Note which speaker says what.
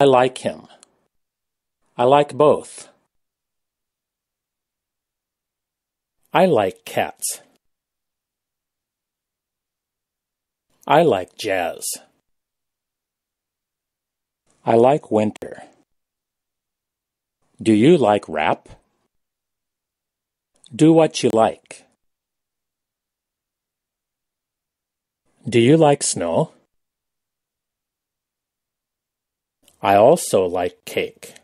Speaker 1: I like him. I like both. I like cats. I like jazz. I like winter. Do you like rap? Do what you like. Do you like snow? I also like cake.